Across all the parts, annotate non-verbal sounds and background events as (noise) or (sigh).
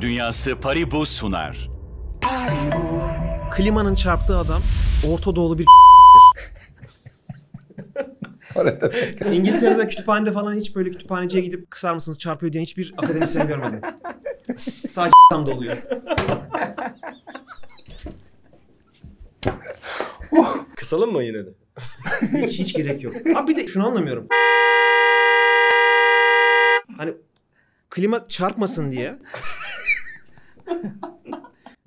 Oyun Dünyası Paribu sunar. Paribu. Klimanın çarptığı adam Orta Doğulu bir (laughs) İngiltere'de kütüphanede falan hiç böyle kütüphaneciye gidip kısar mısınız çarpıyor diye hiçbir akademisyen görmedim. Sadece tam (laughs) doluyor. (laughs) Kısalım mı yine de? hiç, hiç gerek yok. Abi bir de şunu anlamıyorum. Hani klima çarpmasın diye. (laughs)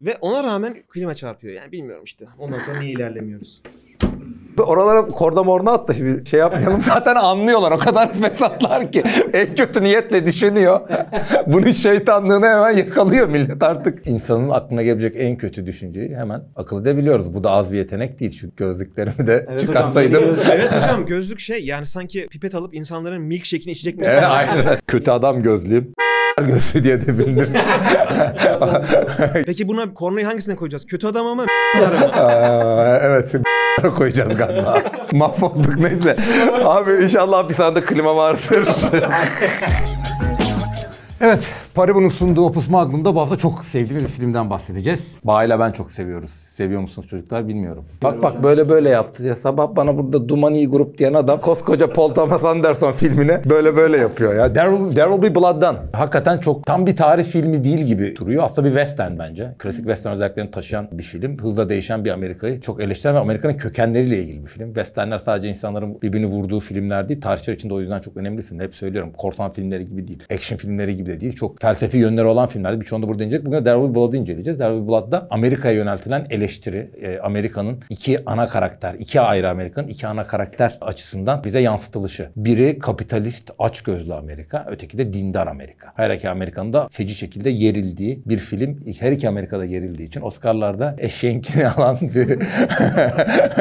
Ve ona rağmen klima çarpıyor yani bilmiyorum işte. Ondan sonra niye ilerlemiyoruz? Oralara korda morna attı şimdi şey yapmayalım. (laughs) Zaten anlıyorlar o kadar fesatlar ki. En kötü niyetle düşünüyor. Bunun şeytanlığını hemen yakalıyor millet artık. İnsanın aklına gelebilecek en kötü düşünceyi hemen akıl edebiliyoruz. Bu da az bir yetenek değil. Çünkü gözlüklerimi de evet çıkarsaydım. Hocam, evet (laughs) hocam gözlük şey yani sanki pipet alıp insanların milk milkshake'ini içecekmişsin. Evet, aynen. kötü adam gözlüğüm göğsü diye de bilinir. (laughs) Peki buna kornayı hangisine koyacağız? Kötü adam mı? (laughs) evet (laughs) koyacağız galiba. Mahvolduk neyse. Abi inşallah bir hapishanede klima vardır. evet Paribu'nun sunduğu Opus Magnum'da bu hafta çok sevdiğimiz bir filmden bahsedeceğiz. Bağ'yla ben çok seviyoruz. Seviyor musunuz çocuklar bilmiyorum. Bak bak böyle böyle yaptı. Ya sabah bana burada Duman iyi grup diyen adam koskoca Paul Thomas Anderson filmine böyle böyle yapıyor ya. There Will, There Will Be Blood'dan. Hakikaten çok tam bir tarih filmi değil gibi duruyor. Aslında bir western bence. Klasik western özelliklerini taşıyan bir film. Hızla değişen bir Amerika'yı çok eleştiren ve Amerika'nın kökenleriyle ilgili bir film. Westernler sadece insanların birbirini vurduğu filmler değil. Tarihçiler için de o yüzden çok önemli film. Hep söylüyorum. Korsan filmleri gibi değil. Action filmleri gibi de değil. Çok felsefi yönleri olan filmlerdi. birçoğunu da burada inceleyeceğiz. Bugün de Derwood Blood'ı inceleyeceğiz. Derwood Blood'da Amerika'ya yöneltilen eleştiri, e, Amerika'nın iki ana karakter, iki ayrı Amerika'nın iki ana karakter açısından bize yansıtılışı. Biri kapitalist, açgözlü Amerika, öteki de dindar Amerika. Her iki Amerika'nın da feci şekilde yerildiği bir film. Her iki Amerika'da yerildiği için Oscar'larda eşeğinkini (laughs) alan bir... (laughs)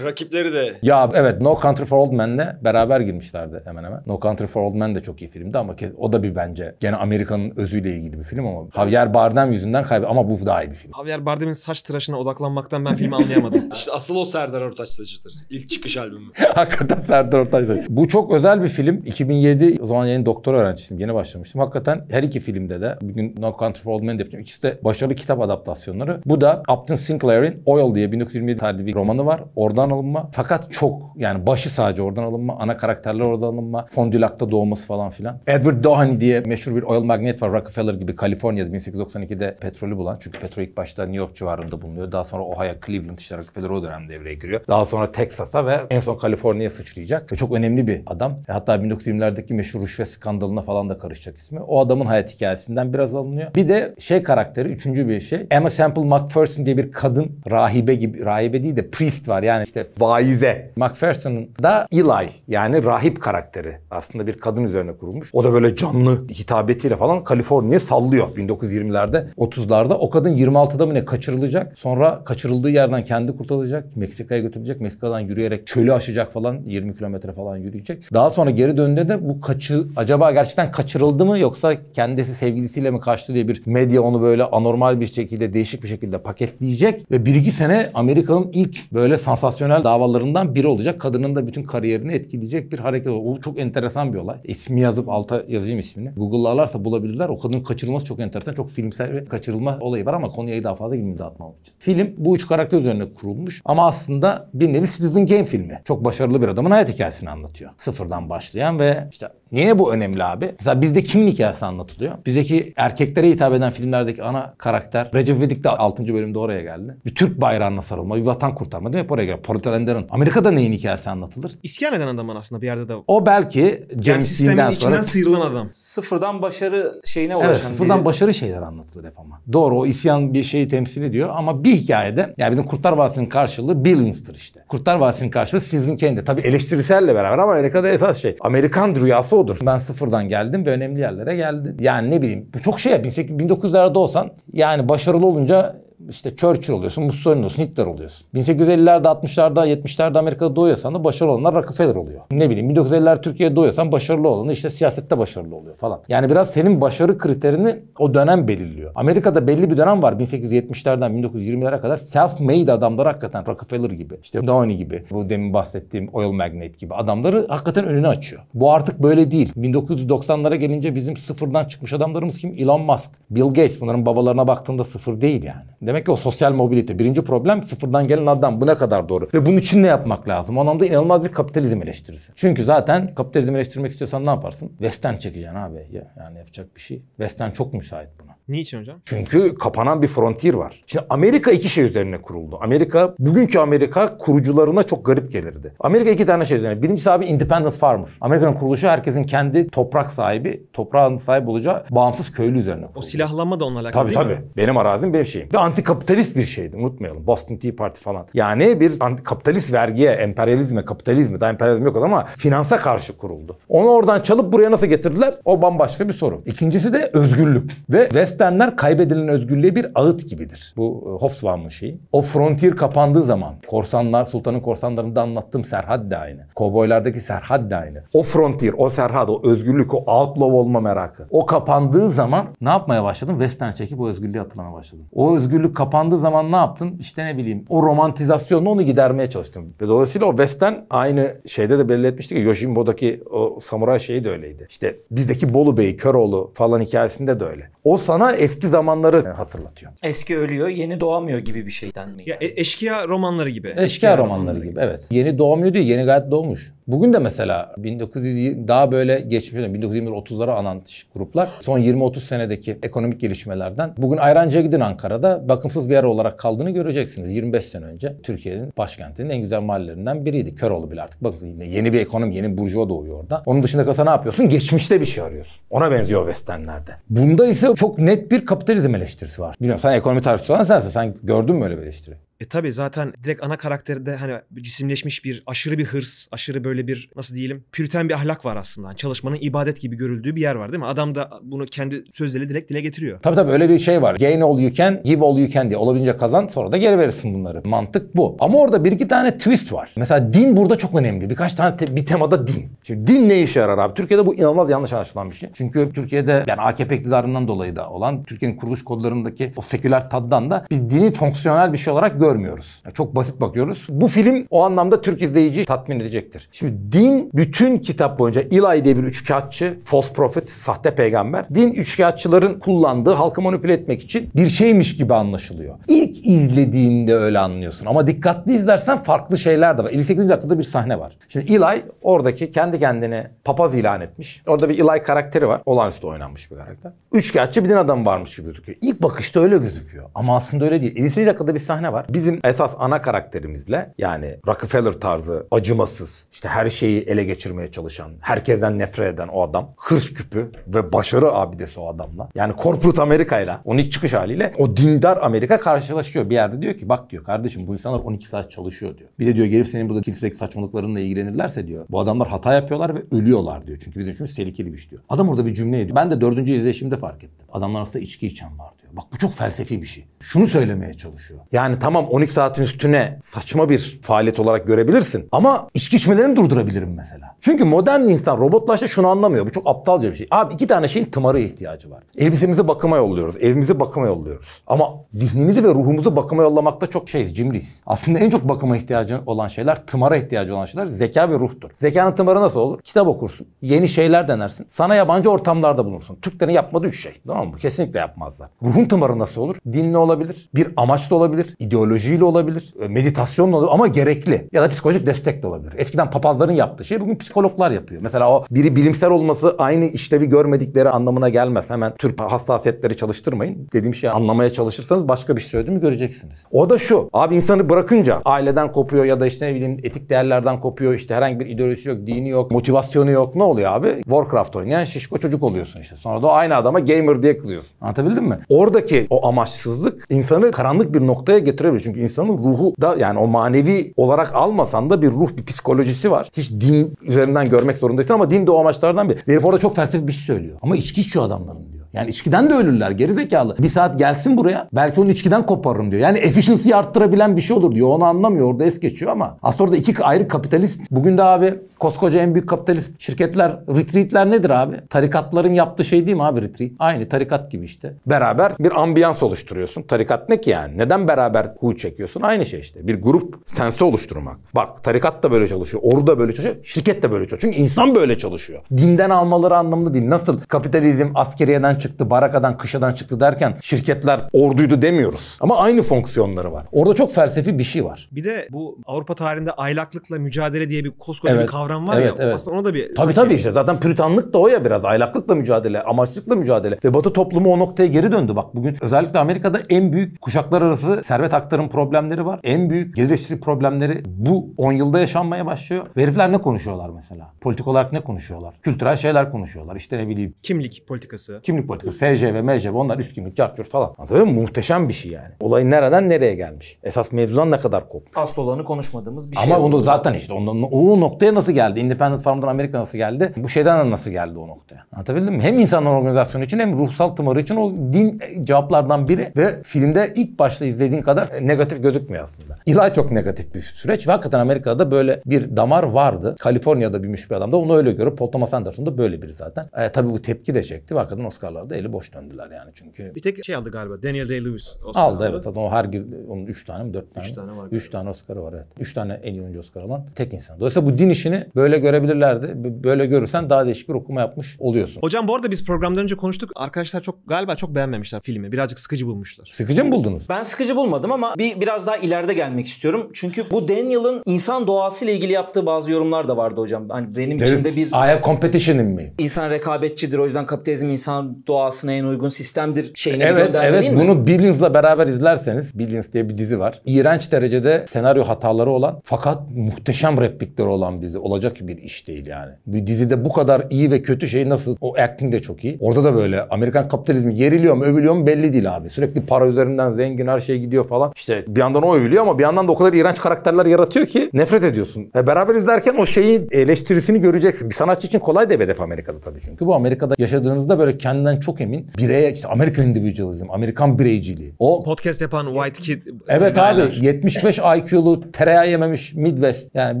Rakipleri de. Ya evet No Country for Old Men'le beraber girmişlerdi hemen hemen. No Country for Old Men de çok iyi filmdi ama o da bir bence gene Amerika Amerika'nın özüyle ilgili bir film ama Javier Bardem yüzünden kaybı ama bu daha iyi bir film. Javier Bardem'in saç tıraşına odaklanmaktan ben filmi anlayamadım. (laughs) işte asıl o Serdar Ortaçlıcıdır. İlk çıkış albümü. (laughs) Hakikaten Serdar Ortaçlıcı. Bu çok özel bir film. 2007 o zaman yeni doktor öğrencisiydim. Yeni başlamıştım. Hakikaten her iki filmde de bugün No Country for Old Men yapacağım. İkisi de başarılı kitap adaptasyonları. Bu da Upton Sinclair'in Oil diye 1927 tarihli bir romanı var. Oradan alınma. Fakat çok yani başı sadece oradan alınma. Ana karakterler oradan alınma. Fondülak'ta doğması falan filan. Edward Doheny diye meşhur bir Oil Magnet var Rockefeller gibi Kaliforniya'da 1892'de petrolü bulan. Çünkü petrol ilk başta New York civarında bulunuyor. Daha sonra Ohio, Cleveland işte Rockefeller o dönem devreye giriyor. Daha sonra Texas'a ve en son Kaliforniya'ya sıçrayacak. Ve çok önemli bir adam. E, hatta 1920'lerdeki meşhur rüşvet skandalına falan da karışacak ismi. O adamın hayat hikayesinden biraz alınıyor. Bir de şey karakteri, üçüncü bir şey. Emma Sample Macpherson diye bir kadın rahibe gibi, rahibe değil de priest var yani işte vaize. Macpherson'ın da Eli yani rahip karakteri aslında bir kadın üzerine kurulmuş. O da böyle canlı hitabetiyle falan Kaliforniya sallıyor 1920'lerde 30'larda. O kadın 26'da mı ne kaçırılacak. Sonra kaçırıldığı yerden kendi kurtulacak Meksika'ya götürülecek. Meksika'dan yürüyerek çölü aşacak falan. 20 kilometre falan yürüyecek. Daha sonra geri döndüğünde de bu kaçı acaba gerçekten kaçırıldı mı yoksa kendisi sevgilisiyle mi kaçtı diye bir medya onu böyle anormal bir şekilde değişik bir şekilde paketleyecek ve 1-2 sene Amerika'nın ilk böyle sansasyonel davalarından biri olacak. Kadının da bütün kariyerini etkileyecek bir hareket. O çok enteresan bir olay. İsmi yazıp alta yazayım ismini. Google'larlarsa bu bulabilirler. O kadının kaçırılması çok enteresan. Çok filmsel bir kaçırılma olayı var ama konuya daha fazla ilmi dağıtmam için. Film bu üç karakter üzerine kurulmuş ama aslında bir nevi Citizen Game filmi. Çok başarılı bir adamın hayat hikayesini anlatıyor. Sıfırdan başlayan ve işte Niye bu önemli abi? Mesela bizde kimin hikayesi anlatılıyor? Bizdeki erkeklere hitap eden filmlerdeki ana karakter Recep İvedik de 6. bölümde oraya geldi. Bir Türk bayrağına sarılma, bir vatan kurtarma değil mi? Oraya geliyor. Portalender'ın. Amerika'da neyin hikayesi anlatılır? İsyan eden adamın aslında bir yerde de. O belki James yani Dean'den içinden sıyrılan adam. Sıfırdan başarı şeyine ulaşan. Evet sıfırdan biri. başarı şeyler anlatılır hep ama. Doğru o isyan bir şeyi temsil ediyor ama bir hikayede yani bizim Kurtlar Vadisi'nin karşılığı Billions'tır işte. Kurtlar Vadisi'nin karşılığı sizin kendi. Tabii eleştiriselle beraber ama Amerika'da esas şey. Amerikan rüyası odur. Ben sıfırdan geldim ve önemli yerlere geldim. Yani ne bileyim bu çok şey ya 1900'lerde olsan yani başarılı olunca işte Churchill oluyorsun, Mussolini oluyorsun, Hitler oluyorsun. 1850'lerde, 60'larda, 70'lerde Amerika'da doğuyorsan da başarılı olanlar Rockefeller oluyor. Ne bileyim 1950'ler Türkiye'de doğuyorsan başarılı olanı işte siyasette başarılı oluyor falan. Yani biraz senin başarı kriterini o dönem belirliyor. Amerika'da belli bir dönem var 1870'lerden 1920'lere kadar self-made adamlar hakikaten Rockefeller gibi, işte Downey gibi, bu demin bahsettiğim oil magnate gibi adamları hakikaten önüne açıyor. Bu artık böyle değil. 1990'lara gelince bizim sıfırdan çıkmış adamlarımız kim? Elon Musk, Bill Gates bunların babalarına baktığında sıfır değil yani Demek ki o sosyal mobilite. Birinci problem sıfırdan gelen adam. Bu ne kadar doğru. Ve bunun için ne yapmak lazım? O anlamda inanılmaz bir kapitalizm eleştirisi. Çünkü zaten kapitalizm eleştirmek istiyorsan ne yaparsın? Western çekeceksin abi. Yani yapacak bir şey. Western çok müsait buna. Niçin hocam? Çünkü kapanan bir frontier var. Şimdi Amerika iki şey üzerine kuruldu. Amerika, bugünkü Amerika kurucularına çok garip gelirdi. Amerika iki tane şey üzerine. Birincisi abi independent farmer. Amerika'nın kuruluşu herkesin kendi toprak sahibi, toprağın sahip olacağı bağımsız köylü üzerine kuruldu. O silahlanma da onunla alakalı tabii, değil tabii. mi? Benim arazim benim şeyim. Ve antikapitalist bir şeydi unutmayalım. Boston Tea Party falan. Yani bir kapitalist vergiye, emperyalizme, kapitalizme, daha emperyalizm yok ama finansa karşı kuruldu. Onu oradan çalıp buraya nasıl getirdiler? O bambaşka bir soru. İkincisi de özgürlük ve West Protestanlar kaybedilen özgürlüğe bir ağıt gibidir. Bu e, Hobsbawm'ın şeyi. O frontier kapandığı zaman korsanlar, sultanın korsanlarında anlattığım Serhat da aynı. Kovboylardaki Serhat da aynı. O frontier, o Serhat, o özgürlük, o outlaw olma merakı. O kapandığı zaman ne yapmaya başladın? Western çekip o özgürlüğü hatırlamaya başladın. O özgürlük kapandığı zaman ne yaptın? İşte ne bileyim o romantizasyonla onu gidermeye çalıştım Ve dolayısıyla o Western aynı şeyde de belli etmiştik ya Yoshimbo'daki o samuray şeyi de öyleydi. İşte bizdeki Bolu Bey, Köroğlu falan hikayesinde de öyle. O sana bana eski zamanları hatırlatıyor. Eski ölüyor, yeni doğamıyor gibi bir şeyden mi? Yani? Ya, e, eşkıya romanları gibi. Eşkıya, eşkıya romanları, romanları gibi. gibi evet. Yeni doğmuyor değil, yeni gayet doğmuş. Bugün de mesela 1920 daha böyle geçmiş 1920-30'ları anan gruplar son 20-30 senedeki ekonomik gelişmelerden bugün Ayrancı'ya gidin Ankara'da bakımsız bir yer olarak kaldığını göreceksiniz. 25 sene önce Türkiye'nin başkentinin en güzel mahallelerinden biriydi. Köroğlu bile artık bakın yine yeni bir ekonomi, yeni burjuva doğuyor orada. Onun dışında kasa ne yapıyorsun? Geçmişte bir şey arıyorsun. Ona benziyor Westernlerde. Bunda ise çok net bir kapitalizm eleştirisi var. Bilmiyorum sen ekonomi tarihçisi olan sensin. Sen gördün mü öyle bir eleştiri? E tabii zaten direkt ana karakterde hani cisimleşmiş bir aşırı bir hırs, aşırı böyle bir nasıl diyelim püriten bir ahlak var aslında. Hani çalışmanın ibadet gibi görüldüğü bir yer var değil mi? Adam da bunu kendi sözleriyle direkt dile getiriyor. Tabii tabii öyle bir şey var. Gain all you can, give all you can diye olabildiğince kazan sonra da geri verirsin bunları. Mantık bu. Ama orada bir iki tane twist var. Mesela din burada çok önemli. Birkaç tane te- bir temada din. Şimdi din ne işe yarar abi? Türkiye'de bu inanılmaz yanlış anlaşılan bir şey. Çünkü Türkiye'de yani AKP iktidarından dolayı da olan Türkiye'nin kuruluş kodlarındaki o seküler taddan da biz dini fonksiyonel bir şey olarak gör görmüyoruz. Yani çok basit bakıyoruz. Bu film o anlamda Türk izleyici tatmin edecektir. Şimdi din bütün kitap boyunca İlay diye bir üçkağıtçı, false prophet, sahte peygamber. Din üçkağıtçıların kullandığı halkı manipüle etmek için bir şeymiş gibi anlaşılıyor. İlk izlediğinde öyle anlıyorsun ama dikkatli izlersen farklı şeyler de var. 58. dakikada bir sahne var. Şimdi İlay oradaki kendi kendini papaz ilan etmiş. Orada bir İlay karakteri var. Olağanüstü oynanmış bir karakter. Üçkağıtçı bir din adamı varmış gibi gözüküyor. İlk bakışta öyle gözüküyor ama aslında öyle değil. 58. dakikada bir sahne var. Bir bizim esas ana karakterimizle yani Rockefeller tarzı acımasız, işte her şeyi ele geçirmeye çalışan, herkesten nefret eden o adam, hırs küpü ve başarı abidesi o adamla. Yani corporate Amerika'yla, onun ilk çıkış haliyle o dindar Amerika karşılaşıyor. Bir yerde diyor ki bak diyor kardeşim bu insanlar 12 saat çalışıyor diyor. Bir de diyor gelip senin burada kilisedeki saçmalıklarınla ilgilenirlerse diyor. Bu adamlar hata yapıyorlar ve ölüyorlar diyor. Çünkü bizim için tehlikeli bir iş diyor. Adam orada bir cümle ediyor. Ben de dördüncü izleyişimde fark ettim. Adamlar aslında içki içen var diyor. Bak bu çok felsefi bir şey. Şunu söylemeye çalışıyor. Yani tamam 12 saatin üstüne saçma bir faaliyet olarak görebilirsin. Ama içki içmelerini durdurabilirim mesela. Çünkü modern insan robotlaşta şunu anlamıyor. Bu çok aptalca bir şey. Abi iki tane şeyin tımarı ihtiyacı var. Elbisemizi bakıma yolluyoruz. Evimizi bakıma yolluyoruz. Ama zihnimizi ve ruhumuzu bakıma yollamakta çok şeyiz, cimriyiz. Aslında en çok bakıma ihtiyacı olan şeyler, tımara ihtiyacı olan şeyler zeka ve ruhtur. Zekanın tımarı nasıl olur? Kitap okursun. Yeni şeyler denersin. Sana yabancı ortamlarda bulunursun. Türklerin yapmadığı üç şey. Tamam mı? Kesinlikle yapmazlar. Ruhun tımarı nasıl olur? Dinle olabilir. Bir amaç da olabilir. ideoloji psikolojiyle olabilir, e, meditasyonla olabilir ama gerekli. Ya da psikolojik destek de olabilir. Eskiden papazların yaptığı şey bugün psikologlar yapıyor. Mesela o biri bilimsel olması aynı işlevi görmedikleri anlamına gelmez. Hemen tür hassasiyetleri çalıştırmayın. Dediğim şeyi anlamaya çalışırsanız başka bir şey söylediğimi göreceksiniz. O da şu. Abi insanı bırakınca aileden kopuyor ya da işte ne bileyim etik değerlerden kopuyor. İşte herhangi bir ideolojisi yok, dini yok, motivasyonu yok. Ne oluyor abi? Warcraft oynayan şişko çocuk oluyorsun işte. Sonra da aynı adama gamer diye kızıyorsun. Anlatabildim mi? Oradaki o amaçsızlık insanı karanlık bir noktaya getirebilir öyle. Çünkü insanın ruhu da yani o manevi olarak almasan da bir ruh, bir psikolojisi var. Hiç din üzerinden görmek zorundaysın ama din de o amaçlardan bir. Herif orada çok felsefi bir şey söylüyor. Ama içki içiyor adamların diyor. Yani içkiden de ölürler gerizekalı. Bir saat gelsin buraya belki onu içkiden koparırım diyor. Yani efficiency arttırabilen bir şey olur diyor. Onu anlamıyor orada es geçiyor ama. Aslında orada iki ayrı kapitalist. Bugün de abi koskoca en büyük kapitalist şirketler retreatler nedir abi? Tarikatların yaptığı şey değil mi abi retreat? Aynı tarikat gibi işte. Beraber bir ambiyans oluşturuyorsun. Tarikat ne ki yani? Neden beraber huy çekiyorsun? Aynı şey işte. Bir grup sense oluşturmak. Bak tarikat da böyle çalışıyor. Oru da böyle çalışıyor. Şirket de böyle çalışıyor. Çünkü insan böyle çalışıyor. Dinden almaları anlamlı değil. Nasıl kapitalizm askeriyeden çıktı, barakadan, kışadan çıktı derken şirketler orduydu demiyoruz. Ama aynı fonksiyonları var. Orada çok felsefi bir şey var. Bir de bu Avrupa tarihinde aylaklıkla mücadele diye bir koskoca evet, bir kavram var evet, ya. Evet. Aslında ona da bir... Tabii tabii işte zaten püritanlık da o ya biraz. Aylaklıkla mücadele, amaçlıkla mücadele. Ve Batı toplumu o noktaya geri döndü. Bak bugün özellikle Amerika'da en büyük kuşaklar arası servet aktarım problemleri var. En büyük gelir eşitlik problemleri bu 10 yılda yaşanmaya başlıyor. verifler ne konuşuyorlar mesela? Politik olarak ne konuşuyorlar? Kültürel şeyler konuşuyorlar. İşte ne bileyim. Kimlik politikası. Kimlik politikası. SCV, MCV onlar üst kimlik, cartçur falan. Anlatabiliyor muyum? Muhteşem bir şey yani. Olayın nereden nereye gelmiş? Esas mevzudan ne kadar kop? Asıl olanı konuşmadığımız bir şey. Ama bunu zaten işte ondan, o noktaya nasıl geldi? Independent Farm'dan Amerika nasıl geldi? Bu şeyden nasıl geldi o noktaya? Anlatabildim mi? Hem insanlar organizasyonu için hem ruhsal tımarı için o din cevaplardan biri ve filmde ilk başta izlediğin kadar e, negatif gözükmüyor aslında. İlahi çok negatif bir süreç ve hakikaten Amerika'da böyle bir damar vardı. Kaliforniya'da büyümüş bir adam da onu öyle görüp Paul Thomas Anderson da böyle biri zaten. E, tabii bu tepki de çekti ve hakikaten Oscar'lar Oscar'larda eli boş döndüler yani çünkü. Bir tek şey aldı galiba Daniel Day-Lewis Oscar aldı. Aldı evet zaten o her gün onun 3 tane mi 4 tane 3 tane var. 3 tane Oscar'ı var evet. 3 tane en iyi oyuncu Oscar alan tek insan. Dolayısıyla bu din işini böyle görebilirlerdi. Böyle görürsen daha değişik bir okuma yapmış oluyorsun. Hocam bu arada biz programdan önce konuştuk. Arkadaşlar çok galiba çok beğenmemişler filmi. Birazcık sıkıcı bulmuşlar. Sıkıcı mı buldunuz? Ben sıkıcı bulmadım ama bir biraz daha ileride gelmek istiyorum. Çünkü bu Daniel'ın insan doğasıyla ilgili yaptığı bazı yorumlar da vardı hocam. Hani benim Deriz, içimde bir I have competition'im mi? İnsan rekabetçidir. O yüzden kapitalizm insan doğasına en uygun sistemdir şeyine evet, gönderme evet, değil mi? Bunu Billions'la beraber izlerseniz Billions diye bir dizi var. İğrenç derecede senaryo hataları olan fakat muhteşem replikleri olan bir dizi. Olacak bir iş değil yani. Bir dizide bu kadar iyi ve kötü şey nasıl? O acting de çok iyi. Orada da böyle Amerikan kapitalizmi yeriliyor mu övülüyor mu belli değil abi. Sürekli para üzerinden zengin her şey gidiyor falan. İşte bir yandan o övülüyor ama bir yandan da o kadar iğrenç karakterler yaratıyor ki nefret ediyorsun. Ve beraber izlerken o şeyin eleştirisini göreceksin. Bir sanatçı için kolay da bir hedef Amerika'da tabii çünkü. Bu Amerika'da yaşadığınızda böyle kendinden çok emin. Bireye işte American individualizm, Amerikan bireyciliği. O podcast yapan White Kid. Evet abi 75 IQ'lu tereyağı yememiş Midwest. Yani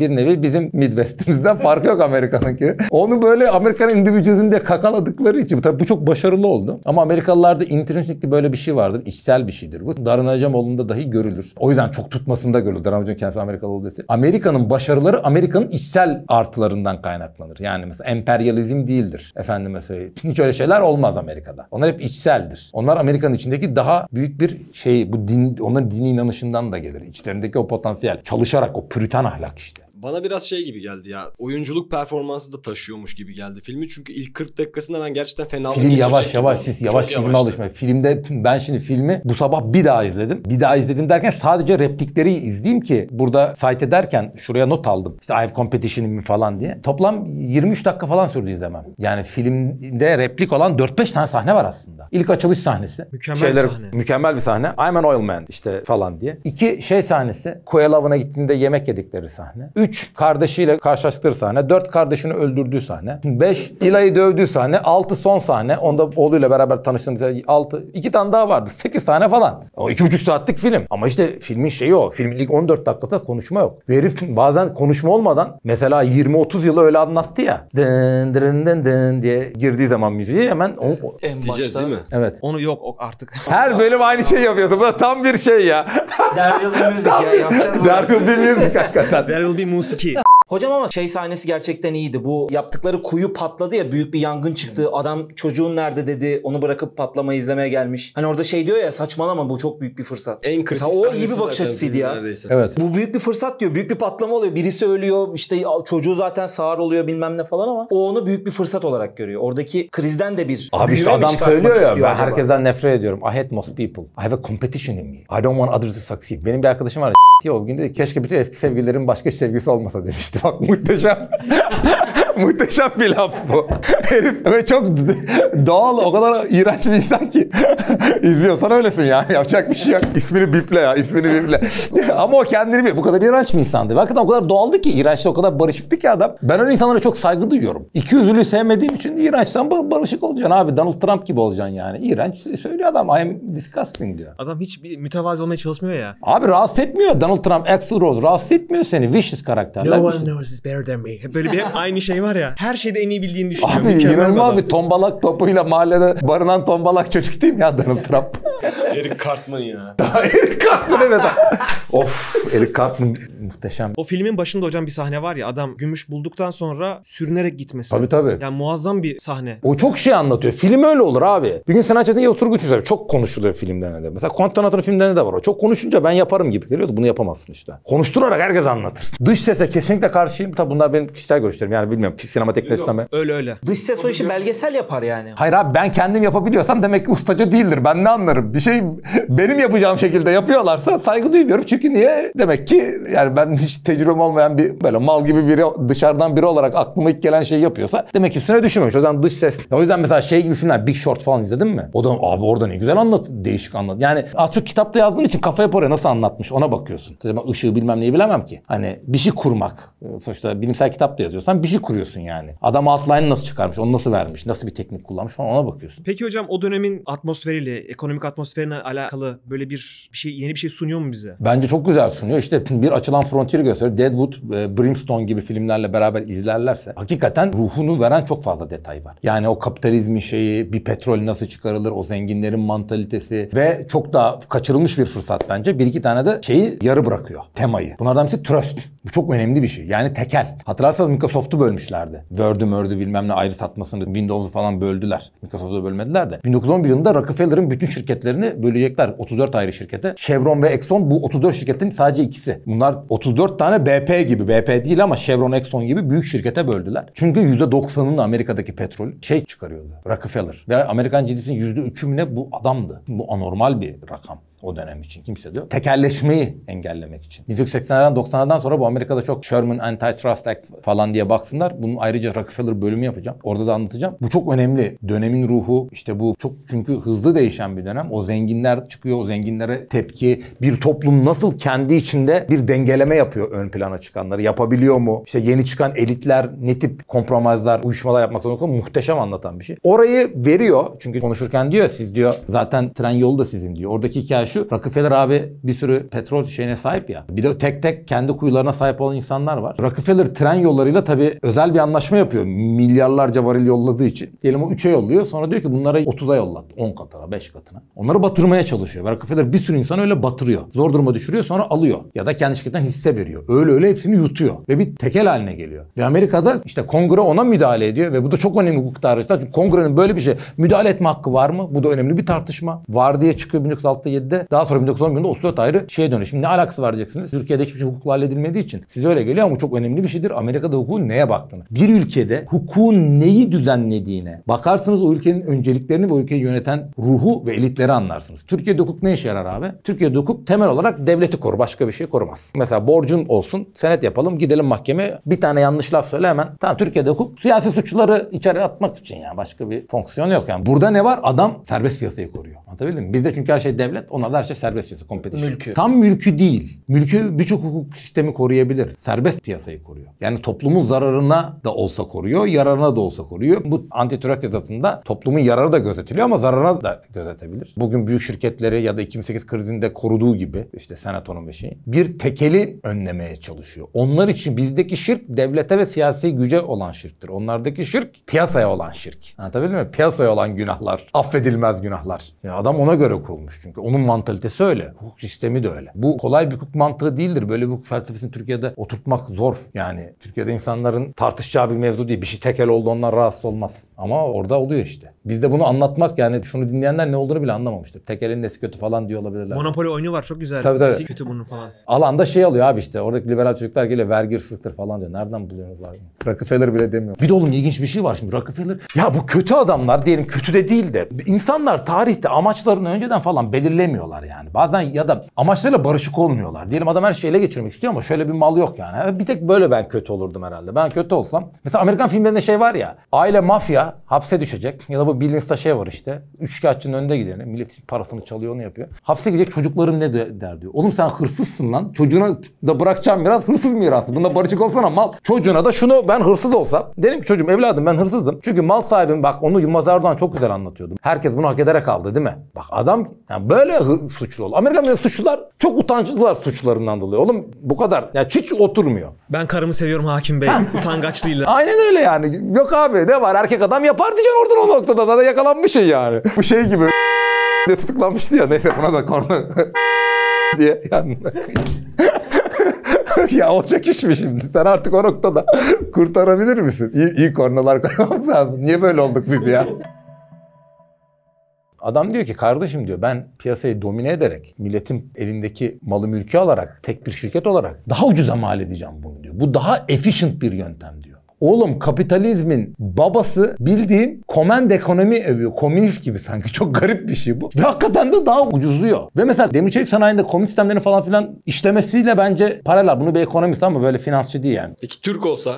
bir nevi bizim Midwest'imizden (laughs) farkı yok Amerika'nınki. Onu böyle Amerikan individualizm diye kakaladıkları için. Tabii bu çok başarılı oldu. Ama Amerikalılarda intrinsically böyle bir şey vardır. İçsel bir şeydir bu. Darın Acemoğlu'nda dahi görülür. O yüzden çok tutmasında görülür. Darın Acemoğlu kendisi Amerikalı olduğu için. Amerika'nın başarıları Amerika'nın içsel artılarından kaynaklanır. Yani mesela emperyalizm değildir. Efendim mesela hiç öyle şeyler olmaz. Amerika'da. Onlar hep içseldir. Onlar Amerika'nın içindeki daha büyük bir şey bu din onların dini inanışından da gelir. İçlerindeki o potansiyel çalışarak o pürüten ahlak işte. Bana biraz şey gibi geldi ya. Oyunculuk performansı da taşıyormuş gibi geldi filmi. Çünkü ilk 40 dakikasında ben gerçekten fena Film yavaş yavaş siz Çok yavaş filme yavaştı. alışma. Filmde ben şimdi filmi bu sabah bir daha izledim. Bir daha izledim derken sadece replikleri izleyeyim ki burada site ederken şuraya not aldım. İşte I have competition'im falan diye. Toplam 23 dakika falan sürdü izlemem. Yani filmde replik olan 4-5 tane sahne var aslında. İlk açılış sahnesi. Mükemmel Şeyler, sahne. Mükemmel bir sahne. I'm an oil man işte falan diye. İki şey sahnesi. Koyalavına gittiğinde yemek yedikleri sahne. Üç 3 kardeşiyle karşılaştıkları sahne, 4 kardeşini öldürdüğü sahne, 5 İlay'ı dövdüğü sahne, 6 son sahne. Onda oğluyla beraber tanıştığımız 6, 2 tane daha vardı. 8 sahne falan. O 2,5 saatlik film. Ama işte filmin şeyi o. Filmin ilk 14 dakikada konuşma yok. Verif bazen konuşma olmadan mesela 20-30 yılı öyle anlattı ya. Dın dın dın dın diye girdiği zaman müziği hemen o, o isteyeceğiz değil mi? Evet. Onu yok artık. (laughs) Her bölüm aynı şey yapıyordu. Bu da tam bir şey ya. There bir müzik ya. Yapacağız There will be hakikaten. There will be musiki Hocam ama şey sahnesi gerçekten iyiydi. Bu yaptıkları kuyu patladı ya büyük bir yangın çıktı. Adam çocuğun nerede dedi onu bırakıp patlama izlemeye gelmiş. Hani orada şey diyor ya saçmalama bu çok büyük bir fırsat. En kritik Mesela o iyi bir bakış açısıydı ya. Neredeyse. Evet. Bu büyük bir fırsat diyor. Büyük bir patlama oluyor. Birisi ölüyor. işte çocuğu zaten sağır oluyor bilmem ne falan ama o onu büyük bir fırsat olarak görüyor. Oradaki krizden de bir Abi işte adam söylüyor ya ben acaba. herkesten nefret ediyorum. I hate most people. I have a competition in me. I don't want others to succeed. Benim bir arkadaşım var (laughs) ya o gün dedi keşke bütün eski sevgililerin başka sevgisi olmasa demişti. pipoca muito já. (laughs) Muhteşem bir laf bu. Herif ve çok doğal o kadar iğrenç bir insan ki. (laughs) İzliyorsan öylesin ya. (laughs) Yapacak bir şey yok. İsmini biple ya. ismini biple. (laughs) Ama o kendini bil. Bu kadar iğrenç bir insandı. Ve hakikaten o kadar doğaldı ki. iğrençti o kadar barışıktı ki adam. Ben öyle insanlara çok saygı duyuyorum. İki yüzlülüğü sevmediğim için iğrençten bar barışık olacaksın abi. Donald Trump gibi olacaksın yani. İğrenç söylüyor adam. I am disgusting diyor. Adam hiç bir mütevazi olmaya çalışmıyor ya. Abi rahatsız etmiyor Donald Trump, Axl Rose. Rahatsız etmiyor seni. Vicious karakter. No one knows is better than me. Böyle bir aynı şey var var ya her şeyde en iyi bildiğini düşünüyorum. Abi inanılmaz bir tombalak topuyla mahallede barınan tombalak çocuk değil mi ya Donald Trump? (laughs) Eric Cartman ya. (laughs) Daha Eric Cartman evet. of Eric Cartman muhteşem. O filmin başında hocam bir sahne var ya adam gümüş bulduktan sonra sürünerek gitmesi. Tabii tabii. Yani muazzam bir sahne. O çok şey anlatıyor. Film öyle olur abi. Bir gün sen açadın ya oturgu çizer. Çok konuşuluyor filmlerine de. Mesela Quentin filmlerinde de var o. Çok konuşunca ben yaparım gibi geliyordu. Bunu yapamazsın işte. Konuşturarak herkes anlatır. Dış sese kesinlikle karşıyım. Tabi bunlar benim kişisel görüşlerim. Yani bilmiyorum bilmiyorum. Sinematekte sinema. Öyle öyle. Dış ses o işi belgesel yapar yani. Hayır abi ben kendim yapabiliyorsam demek ki ustaca değildir. Ben ne anlarım? Bir şey benim yapacağım şekilde yapıyorlarsa saygı duymuyorum. Çünkü niye? Demek ki yani ben hiç tecrübem olmayan bir böyle mal gibi biri dışarıdan biri olarak aklıma ilk gelen şeyi yapıyorsa demek ki üstüne düşünmemiş. O yüzden dış ses. O yüzden mesela şey gibi filmler Big Short falan izledin mi? O da abi orada ne güzel anlat. Değişik anlat. Yani az çok kitapta yazdığın için kafaya oraya nasıl anlatmış ona bakıyorsun. Tabii ışığı bilmem neyi bilemem ki. Hani bir şey kurmak. E, sonuçta bilimsel kitapta yazıyorsan bir şey kuruyor bakıyorsun yani. Adam outline nasıl çıkarmış, onu nasıl vermiş, nasıl bir teknik kullanmış falan ona bakıyorsun. Peki hocam o dönemin atmosferiyle, ekonomik atmosferine alakalı böyle bir, bir şey yeni bir şey sunuyor mu bize? Bence çok güzel sunuyor. İşte bir açılan frontier gösteriyor. Deadwood, e, Brimstone gibi filmlerle beraber izlerlerse hakikaten ruhunu veren çok fazla detay var. Yani o kapitalizmin şeyi, bir petrol nasıl çıkarılır, o zenginlerin mantalitesi ve çok daha kaçırılmış bir fırsat bence. Bir iki tane de şeyi yarı bırakıyor temayı. Bunlardan birisi trust. Bu çok önemli bir şey. Yani tekel. Hatırlarsanız Microsoft'u bölmüş etmişlerdi. Word'ü mördü bilmem ne ayrı satmasını Windows'u falan böldüler. Microsoft'u bölmediler de. 1911 yılında Rockefeller'ın bütün şirketlerini bölecekler. 34 ayrı şirkete. Chevron ve Exxon bu 34 şirketin sadece ikisi. Bunlar 34 tane BP gibi. BP değil ama Chevron, Exxon gibi büyük şirkete böldüler. Çünkü %90'ını Amerika'daki petrol şey çıkarıyordu. Rockefeller. Ve Amerikan GDP'nin %3'ü ne bu adamdı. Bu anormal bir rakam o dönem için. Kimse diyor tekerleşmeyi engellemek için. 1980'lerden 90'lardan sonra bu Amerika'da çok Sherman Antitrust Act falan diye baksınlar. Bunun ayrıca Rockefeller bölümü yapacağım. Orada da anlatacağım. Bu çok önemli. Dönemin ruhu işte bu çok çünkü hızlı değişen bir dönem. O zenginler çıkıyor. O zenginlere tepki. Bir toplum nasıl kendi içinde bir dengeleme yapıyor ön plana çıkanları? Yapabiliyor mu? İşte yeni çıkan elitler ne tip kompromisler, uyuşmalar yapmak zorunda muhteşem anlatan bir şey. Orayı veriyor. Çünkü konuşurken diyor siz diyor zaten tren yolu da sizin diyor. Oradaki hikaye şu Rockefeller abi bir sürü petrol şeyine sahip ya. Bir de tek tek kendi kuyularına sahip olan insanlar var. Rockefeller tren yollarıyla tabii özel bir anlaşma yapıyor. Milyarlarca varil yolladığı için. Diyelim o 3'e yolluyor. Sonra diyor ki bunlara 30'a yollat. 10 katına, 5 katına. Onları batırmaya çalışıyor. Rockefeller bir sürü insanı öyle batırıyor. Zor duruma düşürüyor sonra alıyor. Ya da kendi şirketinden hisse veriyor. Öyle öyle hepsini yutuyor. Ve bir tekel haline geliyor. Ve Amerika'da işte kongre ona müdahale ediyor. Ve bu da çok önemli hukuk tarihçiler. Çünkü kongrenin böyle bir şey müdahale etme hakkı var mı? Bu da önemli bir tartışma. Var diye çıkıyor 1906'da 7'de daha sonra 1911'de 34 ayrı şeye dönüyor. Şimdi ne alakası var diyeceksiniz. Türkiye'de hiçbir şey hukukla halledilmediği için size öyle geliyor ama çok önemli bir şeydir. Amerika'da hukukun neye baktığını. Bir ülkede hukukun neyi düzenlediğine bakarsınız o ülkenin önceliklerini ve o ülkeyi yöneten ruhu ve elitleri anlarsınız. Türkiye'de hukuk ne işe yarar abi? Türkiye'de hukuk temel olarak devleti korur. Başka bir şey korumaz. Mesela borcun olsun senet yapalım gidelim mahkeme. bir tane yanlış laf söyle hemen. Tamam Türkiye'de hukuk siyasi suçları içeri atmak için yani başka bir fonksiyon yok yani. Burada ne var? Adam serbest piyasayı koruyor. Anlatabildim mi? Bizde çünkü her şey devlet. ona anda her şey serbest piyasa, competition. Mülkü. Tam mülkü değil. Mülkü birçok hukuk sistemi koruyabilir. Serbest piyasayı koruyor. Yani toplumun zararına da olsa koruyor, yararına da olsa koruyor. Bu antitrust yasasında toplumun yararı da gözetiliyor ama zararına da gözetebilir. Bugün büyük şirketleri ya da 2008 krizinde koruduğu gibi işte senatonun bir şeyi bir tekeli önlemeye çalışıyor. Onlar için bizdeki şirk devlete ve siyasi güce olan şirktir. Onlardaki şirk piyasaya olan şirk. Anlatabildim mi? Piyasaya olan günahlar. Affedilmez günahlar. Ya adam ona göre kurulmuş çünkü. Onun mantığı mantalitesi öyle. Hukuk sistemi de öyle. Bu kolay bir hukuk mantığı değildir. Böyle bir hukuk felsefesini Türkiye'de oturtmak zor. Yani Türkiye'de insanların tartışacağı bir mevzu değil. Bir şey tekel oldu ondan rahatsız olmaz. Ama orada oluyor işte. Biz de bunu anlatmak yani şunu dinleyenler ne olduğunu bile anlamamıştır. Tekelin nesi kötü falan diyor olabilirler. Monopoli oyunu var çok güzel. Tabii tabii. Nesi kötü bunun falan. Alanda şey alıyor abi işte oradaki liberal çocuklar geliyor vergi hırsızlıktır falan diyor. Nereden buluyorlar? Rockefeller bile demiyor. Bir de oğlum ilginç bir şey var şimdi Rockefeller. Ya bu kötü adamlar diyelim kötü de değil de insanlar tarihte amaçlarını önceden falan belirlemiyorlar olmuyorlar yani. Bazen ya da amaçlarıyla barışık olmuyorlar. Diyelim adam her şeyi ele geçirmek istiyor ama şöyle bir mal yok yani. E, bir tek böyle ben kötü olurdum herhalde. Ben kötü olsam. Mesela Amerikan filmlerinde şey var ya. Aile mafya hapse düşecek. Ya da bu Bill Lynch'ta şey var işte. Üçkağıtçının önünde gideni. Millet parasını çalıyor onu yapıyor. Hapse gidecek çocuklarım ne de, der diyor. Oğlum sen hırsızsın lan. Çocuğuna da bırakacağım biraz hırsız mirası. Bunda barışık olsana mal. Çocuğuna da şunu ben hırsız olsam. Dedim ki çocuğum evladım ben hırsızım. Çünkü mal sahibim bak onu Yılmaz Erdoğan çok güzel anlatıyordu. Herkes bunu hak ederek aldı değil mi? Bak adam yani böyle suçlu ol. Amerika'da suçlular çok utançlılar suçlarından dolayı. Oğlum bu kadar. Ya yani hiç oturmuyor. Ben karımı seviyorum hakim bey. (laughs) Utangaçlığıyla. Aynen öyle yani. Yok abi ne var erkek adam yapar diyeceksin oradan o noktada. Da, da yakalanmışsın yani. Bu şey gibi Ne (laughs) tutuklanmıştı ya. Neyse buna da konu (laughs) diye yanına ya olacak iş mi şimdi? Sen artık o noktada kurtarabilir misin? İyi, iyi kornalar koymamız lazım. Niye böyle olduk biz ya? Adam diyor ki kardeşim diyor ben piyasayı domine ederek milletin elindeki malı mülkü alarak tek bir şirket olarak daha ucuza mal edeceğim bunu diyor. Bu daha efficient bir yöntem diyor. Oğlum kapitalizmin babası bildiğin komend ekonomi övüyor. Komünist gibi sanki. (laughs) Çok garip bir şey bu. Ve hakikaten de daha ucuzluyor. Ve mesela demir çelik sanayinde komünist sistemlerini falan filan işlemesiyle bence paralar Bunu bir ekonomist ama böyle finansçı değil yani. Peki Türk olsa?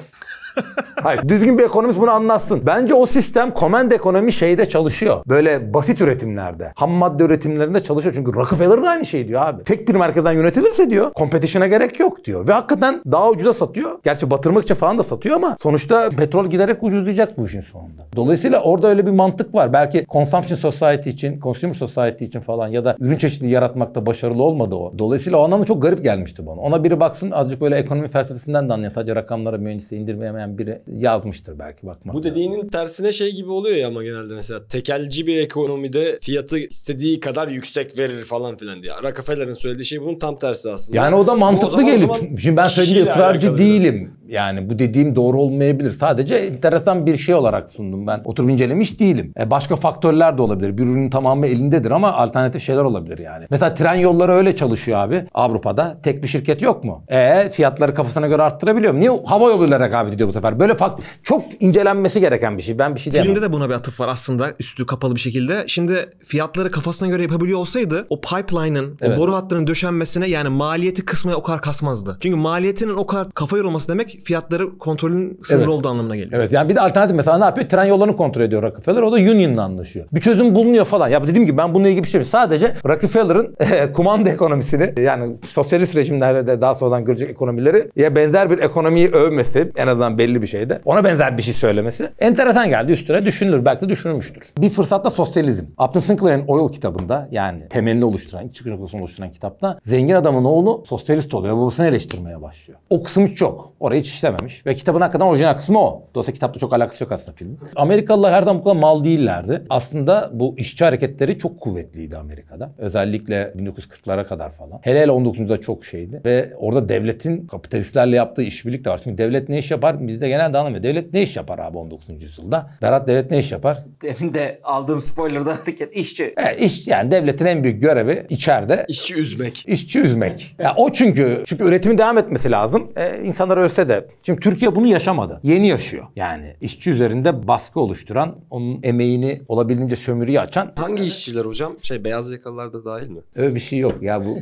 Hayır düzgün bir ekonomist bunu anlatsın. Bence o sistem command ekonomi şeyde çalışıyor. Böyle basit üretimlerde. Ham madde üretimlerinde çalışıyor. Çünkü Rockefeller de aynı şey diyor abi. Tek bir merkezden yönetilirse diyor competition'a gerek yok diyor. Ve hakikaten daha ucuza satıyor. Gerçi batırmak için falan da satıyor ama sonuçta petrol giderek ucuzlayacak bu işin sonunda. Dolayısıyla orada öyle bir mantık var. Belki consumption society için, consumer society için falan ya da ürün çeşitliliği yaratmakta başarılı olmadı o. Dolayısıyla o anlamda çok garip gelmişti bana. Ona biri baksın azıcık böyle ekonomi felsefesinden de anlayan sadece rakamlara mühendisliğe indirmeye olmayan biri yazmıştır belki bakmak. Bu dediğinin lazım. tersine şey gibi oluyor ya ama genelde mesela tekelci bir ekonomide fiyatı istediği kadar yüksek verir falan filan diye. Rockefeller'in söylediği şey bunun tam tersi aslında. Yani o da mantıklı gelir Şimdi ben söylediğim ısrarcı değilim. Biraz. Yani bu dediğim doğru olmayabilir. Sadece enteresan bir şey olarak sundum ben. Oturup incelemiş değilim. E, başka faktörler de olabilir. Bir ürünün tamamı elindedir ama alternatif şeyler olabilir yani. Mesela tren yolları öyle çalışıyor abi. Avrupa'da tek bir şirket yok mu? E fiyatları kafasına göre arttırabiliyor mu? Niye hava yoluyla rekabet ediyor bu sefer? Böyle fakt çok incelenmesi gereken bir şey. Ben bir şey diyemem. Filmde de buna bir atıf var aslında üstü kapalı bir şekilde. Şimdi fiyatları kafasına göre yapabiliyor olsaydı o pipeline'ın, evet. o boru hattının döşenmesine yani maliyeti kısmaya o kadar kasmazdı. Çünkü maliyetinin o kadar kafa yorulması demek fiyatları kontrolün sınırlı evet. olduğu anlamına geliyor. Evet yani bir de alternatif mesela ne yapıyor? Tren yollarını kontrol ediyor Rockefeller. O da Union'la anlaşıyor. Bir çözüm bulunuyor falan. Ya dediğim gibi ben bununla ilgili bir şey Sadece Rockefeller'ın (laughs) eh, kumanda ekonomisini yani sosyalist rejimlerde de daha sonradan görecek ekonomileri ya benzer bir ekonomiyi övmesi en azından belli bir şeyde. Ona benzer bir şey söylemesi enteresan geldi. Üstüne düşünülür. Belki de düşünülmüştür. Bir fırsatta sosyalizm. Upton Sinclair'in Oil kitabında yani temelini oluşturan, çıkış noktasını oluşturan kitapta zengin adamın oğlu sosyalist oluyor. Babasını eleştirmeye başlıyor. O kısım çok Orayı hiç işlememiş. Ve kitabın hakikaten orijinal kısmı o. Dolayısıyla kitapta çok alakası yok aslında filmin. Amerikalılar her zaman bu kadar mal değillerdi. Aslında bu işçi hareketleri çok kuvvetliydi Amerika'da. Özellikle 1940'lara kadar falan. Hele hele 19'da çok şeydi. Ve orada devletin kapitalistlerle yaptığı işbirlik de var. Çünkü devlet ne iş yapar? Bizde genelde anlamıyor. Devlet ne iş yapar abi 19. yüzyılda? Berat devlet ne iş yapar? Demin de aldığım spoilerdan hareket işçi. E, iş, yani devletin en büyük görevi içeride. İşçi üzmek. İşçi üzmek. ya, o çünkü çünkü üretimin devam etmesi lazım. E, insanlar ölse de de şimdi Türkiye bunu yaşamadı. Yeni yaşıyor. Yani işçi üzerinde baskı oluşturan, onun emeğini olabildiğince sömürüye açan. Hangi işçiler hocam? Şey beyaz yakalılar da dahil mi? Öyle bir şey yok ya bu.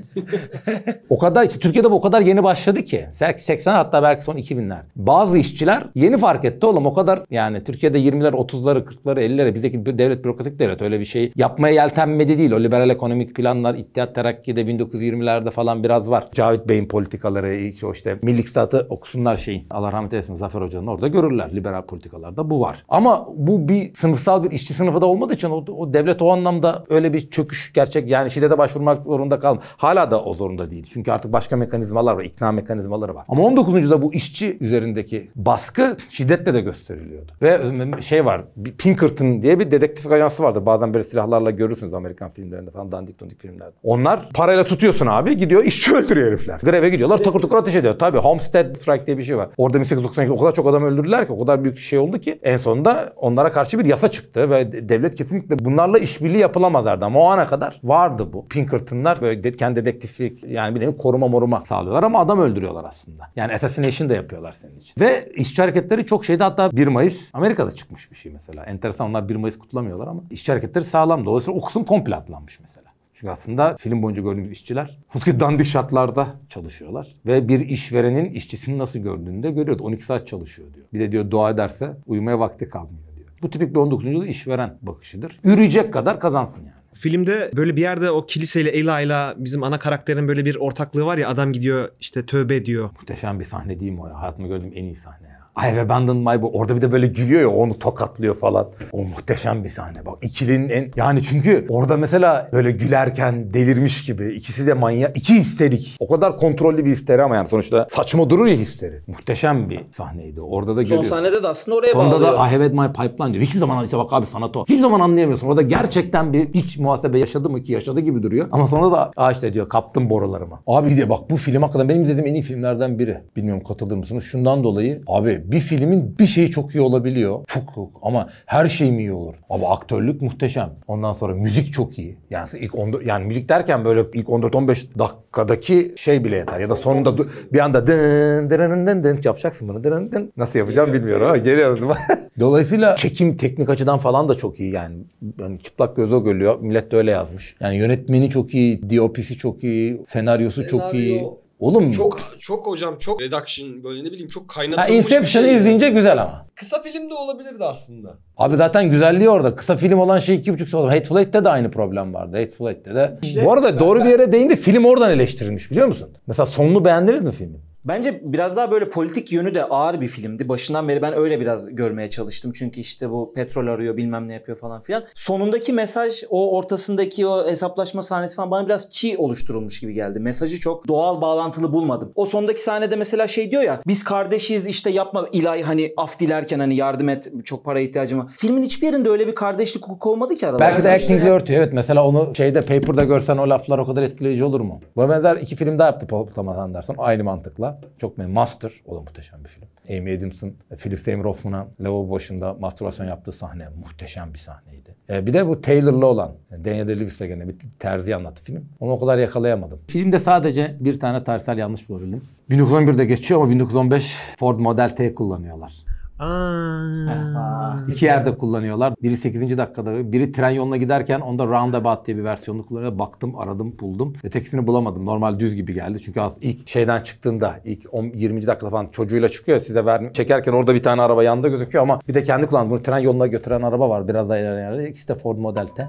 o kadar işte Türkiye'de bu o kadar yeni başladı ki. Belki 80 hatta belki son 2000'ler. Bazı işçiler yeni fark etti oğlum o kadar yani Türkiye'de 20'ler 30'ları 40'ları 50'lere bizdeki devlet bürokratik devlet öyle bir şey yapmaya yeltenmedi değil. O liberal ekonomik planlar İttihat Terakki'de 1920'lerde falan biraz var. Cavit Bey'in politikaları işte Milli Stat'ı okusunlar şeyin Allah rahmet eylesin Zafer Hoca'nın orada görürler. Liberal politikalarda bu var. Ama bu bir sınıfsal bir işçi sınıfı da olmadığı için o, o devlet o anlamda öyle bir çöküş gerçek yani şiddete başvurmak zorunda kalmıyor. Hala da o zorunda değil. Çünkü artık başka mekanizmalar var, ikna mekanizmaları var. Ama 19. yüzyılda bu işçi üzerindeki baskı şiddetle de gösteriliyordu. Ve e, şey var, Pinkerton diye bir dedektif ajansı vardır. Bazen böyle silahlarla görürsünüz Amerikan filmlerinde falan dandik dondik filmlerde. Onlar parayla tutuyorsun abi gidiyor işçi öldürüyor herifler. Greve gidiyorlar takır tukur ateş ediyor. Tabii Homestead Strike diye bir şey şey var. Orada 1892 o kadar çok adam öldürdüler ki o kadar büyük bir şey oldu ki en sonunda onlara karşı bir yasa çıktı ve devlet kesinlikle bunlarla işbirliği yapılamazlardı ama O ana kadar vardı bu. Pinkerton'lar böyle de, kendi dedektiflik yani bir nevi koruma moruma sağlıyorlar ama adam öldürüyorlar aslında. Yani assassination da yapıyorlar senin için. Ve işçi hareketleri çok şeyde hatta 1 Mayıs Amerika'da çıkmış bir şey mesela. Enteresan onlar 1 Mayıs kutlamıyorlar ama işçi hareketleri sağlam. Dolayısıyla o kısım komple atlanmış mesela. Çünkü aslında film boyunca gördüğümüz işçiler hukuki (laughs) dandik şartlarda çalışıyorlar. Ve bir işverenin işçisini nasıl gördüğünü de görüyoruz. 12 saat çalışıyor diyor. Bir de diyor dua ederse uyumaya vakti kalmıyor diyor. Bu tipik bir 19. yüzyıl işveren bakışıdır. Yürüyecek kadar kazansın yani. Filmde böyle bir yerde o kiliseyle Ela'yla bizim ana karakterin böyle bir ortaklığı var ya adam gidiyor işte tövbe diyor. Muhteşem bir sahne değil mi o ya? Hayatımda gördüğüm en iyi sahne. I have abandoned my boy. Orada bir de böyle gülüyor ya onu tokatlıyor falan. O muhteşem bir sahne. Bak ikilinin en... Yani çünkü orada mesela böyle gülerken delirmiş gibi ikisi de manyak. iki histerik. O kadar kontrollü bir histeri ama yani sonuçta saçma durur ya histeri. Muhteşem bir sahneydi. Orada da görüyorsun. Son sahnede de aslında oraya Sonunda bağlıyor. Sonunda da I have had my pipeline diyor. Hiçbir zaman hani işte bak abi sanat o. Hiçbir zaman anlayamıyorsun. Orada gerçekten bir iç muhasebe yaşadı mı ki yaşadı gibi duruyor. Ama sonra da aa işte diyor kaptım borularımı. Abi diyor bak bu film hakikaten benim izlediğim en iyi filmlerden biri. Bilmiyorum katılır mısınız? Şundan dolayı abi bir filmin bir şeyi çok iyi olabiliyor. Çok çok ama her şey mi iyi olur? Ama aktörlük muhteşem. Ondan sonra müzik çok iyi. Yani ilk 14 yani müzik derken böyle ilk 14-15 dakikadaki şey bile yeter. Ya da sonunda bir anda dın dın dın dın yapacaksın bunu. Dın dın. Nasıl yapacağım bilmiyorum ama geliyor. (laughs) Dolayısıyla çekim teknik açıdan falan da çok iyi yani. yani çıplak göz o görülüyor. Millet de öyle yazmış. Yani yönetmeni çok iyi, DOP'si çok iyi, senaryosu Senaryo... çok iyi. Oğlum çok çok hocam çok redaction böyle ne bileyim çok kaynatılmış. Ha, Inception'ı şey izleyince yani. güzel ama. Kısa film de olabilirdi aslında. Abi zaten güzelliği orada. Kısa film olan şey iki buçuk saat. Hateful Eight'te de aynı problem vardı. Hateful Eight'te de. İşte, Bu arada doğru ben... bir yere değindi. Film oradan eleştirilmiş biliyor musun? Mesela sonunu beğendiniz mi filmin? Bence biraz daha böyle politik yönü de ağır bir filmdi. Başından beri ben öyle biraz görmeye çalıştım. Çünkü işte bu petrol arıyor bilmem ne yapıyor falan filan. Sonundaki mesaj o ortasındaki o hesaplaşma sahnesi falan bana biraz çiğ oluşturulmuş gibi geldi. Mesajı çok doğal bağlantılı bulmadım. O sondaki sahnede mesela şey diyor ya biz kardeşiz işte yapma ilay hani af dilerken hani yardım et çok para ihtiyacım var. Filmin hiçbir yerinde öyle bir kardeşlik hukuku olmadı ki aralarında. Belki de actingle işte. örtüyor. Evet mesela onu şeyde paper'da görsen o laflar o kadar etkileyici olur mu? Buna benzer iki film daha yaptı Paul Thomas Anderson aynı mantıkla çok memnun. Master, o da muhteşem bir film. Amy Adams'ın e, Philip Seymour Hoffman'a lavabo başında mastürbasyon yaptığı sahne muhteşem bir sahneydi. E, bir de bu Taylor'la olan, e, Daniel Day-Lewis'le gene bir terzi anlattı film. Onu o kadar yakalayamadım. Filmde sadece bir tane tarihsel yanlış bulabildim. 1911'de geçiyor ama 1915 Ford Model T kullanıyorlar. (laughs) İki yerde kullanıyorlar. Biri 8. dakikada, biri tren yoluna giderken onda roundabout diye bir versiyonunu kullanıyor. Baktım, aradım, buldum. Ötekisini bulamadım. Normal düz gibi geldi. Çünkü az ilk şeyden çıktığında ilk 10, 20. dakikada falan çocuğuyla çıkıyor. Size ver, çekerken orada bir tane araba yanında gözüküyor ama bir de kendi kullandı. Bunu tren yoluna götüren araba var biraz daha ilerleyen. İkisi de Ford Model T.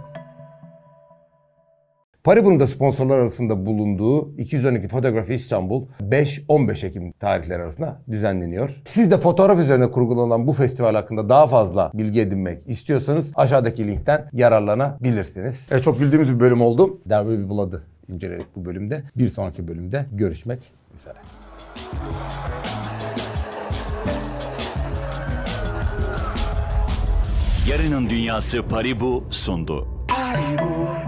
Paribu'nun da sponsorlar arasında bulunduğu 212 Fotoğrafı İstanbul 5-15 Ekim tarihleri arasında düzenleniyor. Siz de fotoğraf üzerine kurgulanan bu festival hakkında daha fazla bilgi edinmek istiyorsanız aşağıdaki linkten yararlanabilirsiniz. E, çok güldüğümüz bir bölüm oldu. Derbi bir buladı inceledik bu bölümde. Bir sonraki bölümde görüşmek üzere. Yarının Dünyası Paribu sundu. Paribu.